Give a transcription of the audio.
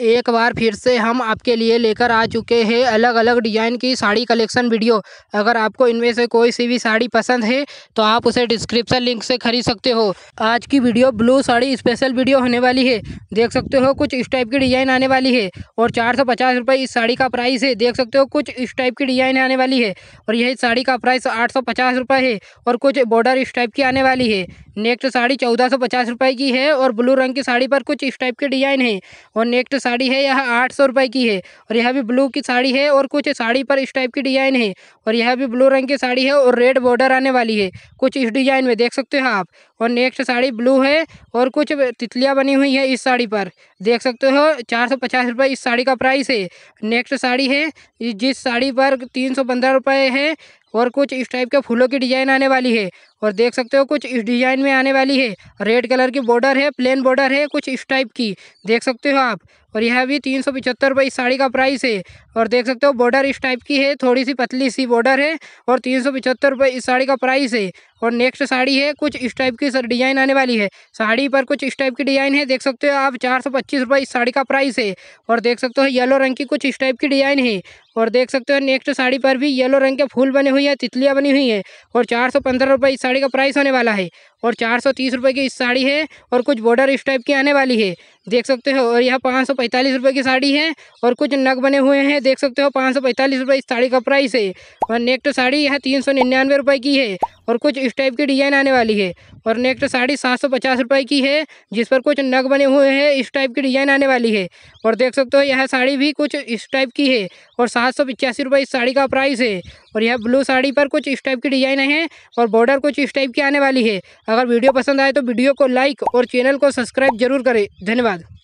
एक बार फिर से हम आपके लिए लेकर आ चुके हैं अलग अलग डिज़ाइन की साड़ी कलेक्शन वीडियो अगर आपको इनमें से कोई सी भी साड़ी पसंद है तो आप उसे डिस्क्रिप्शन लिंक से खरीद सकते हो आज की video blue sari special video होने वाली है देख सकते हो कुछ इस टाइप की डिज़ाइन आने वाली है और चार सौ पचास रुपये इस साड़ी का प्राइस है देख सकते हो कुछ इस टाइप की डिज़ाइन आने वाली है और यही साड़ी का प्राइस आठ सौ पचास रुपये है और कुछ बॉर्डर इस टाइप की आने वाली है नेक्स्ट साड़ी चौदह सौ पचास रुपये की है और ब्लू रंग की साड़ी पर कुछ इस टाइप की डिज़ाइन है और नेक्स्ट साड़ी है यह आठ सौ रुपये की है और यह भी ब्लू की साड़ी है और कुछ साड़ी पर इस टाइप की डिजाइन है और यह भी ब्लू रंग की साड़ी है और रेड बॉर्डर आने वाली है कुछ इस डिजाइन में देख सकते हो आप और नेक्स्ट साड़ी ब्लू है और कुछ तितलियाँ बनी हुई है इस साड़ी पर देख सकते हो चार सौ पचास रुपये इस साड़ी का प्राइस है नेक्स्ट साड़ी है जिस साड़ी पर तीन सौ पंद्रह रुपये है और कुछ इस टाइप के फूलों की डिज़ाइन आने वाली है और देख सकते हो कुछ इस डिज़ाइन में आने वाली है रेड कलर की बॉर्डर है प्लेन बॉर्डर है कुछ इस टाइप की देख सकते हो आप और यह भी तीन सौ पिचहत्तर रुपये इस साड़ी का प्राइस है और देख सकते हो बॉर्डर इस टाइप की है थोड़ी सी पतली सी बॉर्डर है और तीन सौ पिचहत्तर रुपये इस साड़ी का प्राइस है और नेक्स्ट साड़ी है कुछ इस टाइप की डिज़ाइन आने वाली है साड़ी पर कुछ इस टाइप की डिज़ाइन है देख सकते हो आप चार सौ पच्चीस रुपये इस साड़ी का प्राइस है और देख सकते हो येलो रंग की कुछ इस टाइप की डिज़ाइन है और देख सकते हो नेक्स्ट साड़ी पर भी येलो रंग के फूल बने हुए हैं तितलियाँ बनी हुई हैं और चार सौ पंद्रह रुपये इस साड़ी का प्राइस होने वाला है और चार सौ तीस रुपये की इस साड़ी है और कुछ बॉर्डर इस टाइप की आने वाली है देख सकते हो और यह पाँच सौ पैंतालीस रुपये की साड़ी है और कुछ नग बने हुए हैं देख सकते हो पाँच सौ पैंतालीस रुपये इस साड़ी का प्राइस है और नेक्स्ट साड़ी यह तीन सौ निन्यानवे रुपये की है और कुछ इस टाइप की डिज़ाइन आने वाली है और नेक्स्ट साड़ी सात सौ पचास रुपये की है जिस पर कुछ नग बने हुए हैं इस टाइप की डिज़ाइन आने वाली है और देख सकते हो यह साड़ी भी कुछ इस टाइप की है और सात सौ पिचासी रुपये इस साड़ी का प्राइस है और यह ब्लू साड़ी पर कुछ इस टाइप की डिज़ाइन है और बॉर्डर कुछ इस टाइप की आने वाली है अगर वीडियो पसंद आए तो वीडियो को लाइक और चैनल को सब्सक्राइब जरूर करें धन्यवाद